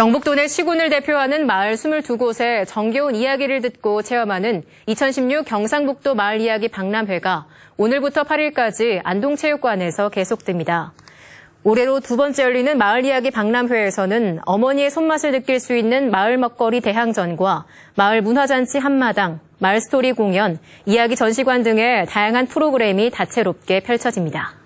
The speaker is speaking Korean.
경북도 내 시군을 대표하는 마을 2 2곳의 정겨운 이야기를 듣고 체험하는 2016 경상북도 마을 이야기 박람회가 오늘부터 8일까지 안동체육관에서 계속됩니다. 올해로 두 번째 열리는 마을 이야기 박람회에서는 어머니의 손맛을 느낄 수 있는 마을 먹거리 대항전과 마을 문화잔치 한마당, 마을 스토리 공연, 이야기 전시관 등의 다양한 프로그램이 다채롭게 펼쳐집니다.